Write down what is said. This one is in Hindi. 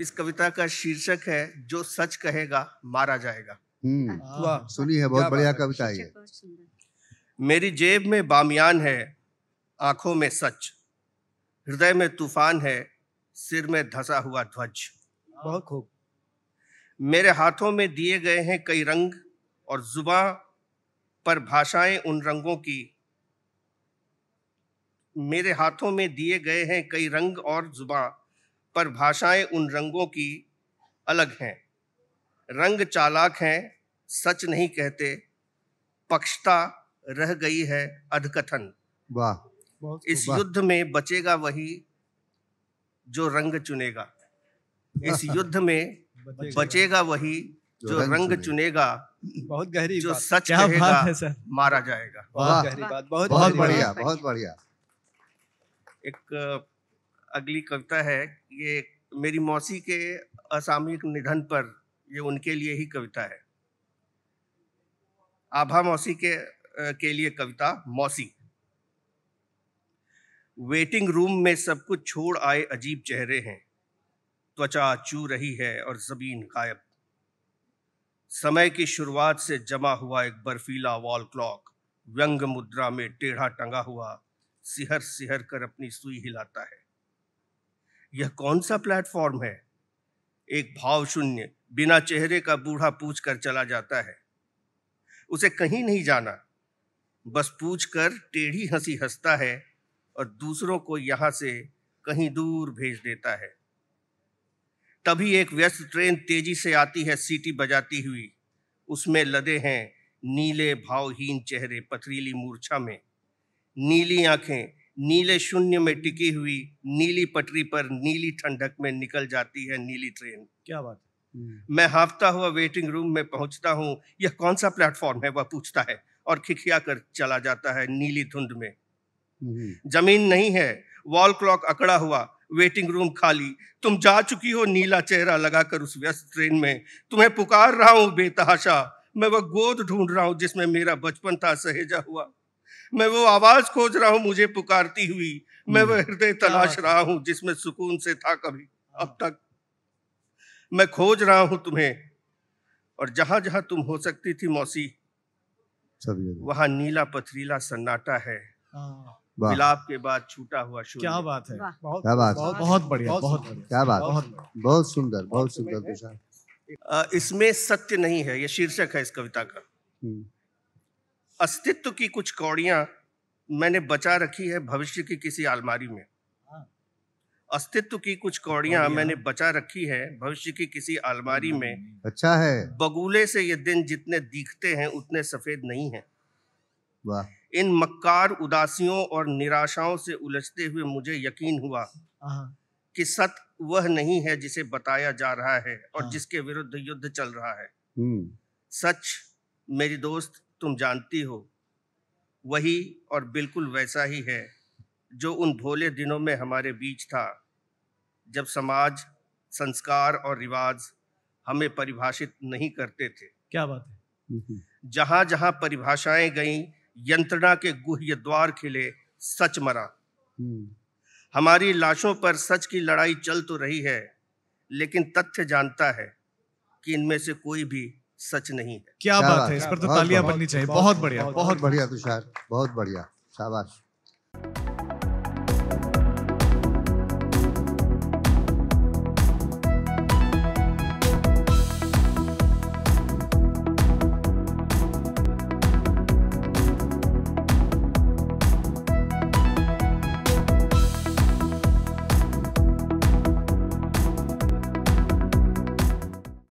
इस कविता का शीर्षक है जो सच कहेगा मारा जाएगा हम्म। हाँ। सुनी है बहुत बढ़िया कविता है मेरी जेब में बामियान है आंखों में सच हृदय में तूफान है सिर में धसा हुआ ध्वज बहुत खूब मेरे हाथों में दिए गए हैं कई रंग और जुबा पर भाषाएं उन रंगों की मेरे हाथों में दिए गए हैं कई रंग और जुबा पर भाषाएं उन रंगों की अलग हैं रंग चालाक हैं सच नहीं कहते पक्षता रह गई है अधकथन वाह इस युद्ध में बचेगा वही जो रंग चुनेगा इस युद्ध में बचेगा वही जो रंग, चुनेगा बहुत गहरी जो सच कहेगा है सर मारा जाएगा बहुत गहरी बात बहुत बहुत बढ़िया बहुत बढ़िया एक अगली कविता है ये मेरी मौसी के असामयिक निधन पर ये उनके लिए ही कविता है आभा मौसी के के लिए कविता मौसी वेटिंग रूम में सब कुछ छोड़ आए अजीब चेहरे हैं त्वचा चू रही है और जमीन गायब समय की शुरुआत से जमा हुआ एक बर्फीला वॉल क्लॉक व्यंग मुद्रा में टेढ़ा टंगा हुआ सिहर सिहर कर अपनी सुई हिलाता है यह कौन सा प्लेटफॉर्म है एक भाव शून्य बिना चेहरे का बूढ़ा पूछ कर चला जाता है उसे कहीं नहीं जाना बस पूछ कर टेढ़ी हंसी हंसता है और दूसरों को यहां से कहीं दूर भेज देता है तभी एक व्यस्त ट्रेन तेजी से आती है सीटी बजाती हुई उसमें लदे हैं नीले भावहीन चेहरे पथरीली मूर्छा में नीली आंखें नीले शून्य में टिकी हुई नीली पटरी पर नीली ठंडक में निकल जाती है नीली ट्रेन क्या बात है हम्म। मैं हाफता हुआ वेटिंग रूम में पहुंचता हूं यह कौन सा प्लेटफॉर्म है वह पूछता है और खिखिया कर चला जाता है नीली धुंध में हम्म। जमीन नहीं है वॉल क्लॉक अकड़ा हुआ वेटिंग रूम खाली तुम जा चुकी हो नीला चेहरा लगाकर उस व्यस्त ट्रेन में तुम्हें पुकार रहा हूं बेतहाशा मैं वह गोद ढूंढ रहा हूं जिसमें मेरा बचपन था सहेजा हुआ मैं वो आवाज खोज रहा हूँ मुझे पुकारती हुई मैं वो हम्म। हृदय तलाश रहा हूँ जिसमें सुकून से था कभी हाँ। अब तक मैं खोज रहा हूँ तुम्हें और जहां जहां तुम हो सकती थी मौसी वहां नीला पथरीला सन्नाटा है गुलाब हाँ। के बाद छूटा हुआ शुरू क्या बात है बहुत क्या बात बहुत, बहुत बढ़िया बहुत क्या बात बहुत सुंदर बहुत सुंदर इसमें सत्य नहीं है ये शीर्षक है इस कविता का हम्म। अस्तित्व की कुछ कौड़ियां मैंने बचा रखी है भविष्य की किसी अलमारी में हाँ। अस्तित्व की कुछ कौड़ियां मैंने बचा रखी है भविष्य की किसी अलमारी में अच्छा है बगूले से ये दिन जितने दिखते हैं उतने सफेद नहीं है वाह इन मक्कार उदासियों और निराशाओं से उलझते हुए मुझे यकीन हुआ हाँ। कि सत वह नहीं है जिसे बताया जा रहा है और हाँ। जिसके विरुद्ध युद्ध चल रहा है हम्म। सच मेरी दोस्त तुम जानती हो वही और बिल्कुल वैसा ही है जो उन भोले दिनों में हमारे बीच था जब समाज संस्कार और रिवाज हमें परिभाषित नहीं करते थे क्या बात है जहां जहां परिभाषाएं गईं यंत्रणा के गुह्य द्वार खिले सच मरा हम्म। हमारी लाशों पर सच की लड़ाई चल तो रही है लेकिन तथ्य जानता है कि इनमें से कोई भी सच नहीं है क्या बात है इस पर तो तालियां बननी चाहिए बहुत बढ़िया बहुत बढ़िया तुषार बहुत बढ़िया शाबाश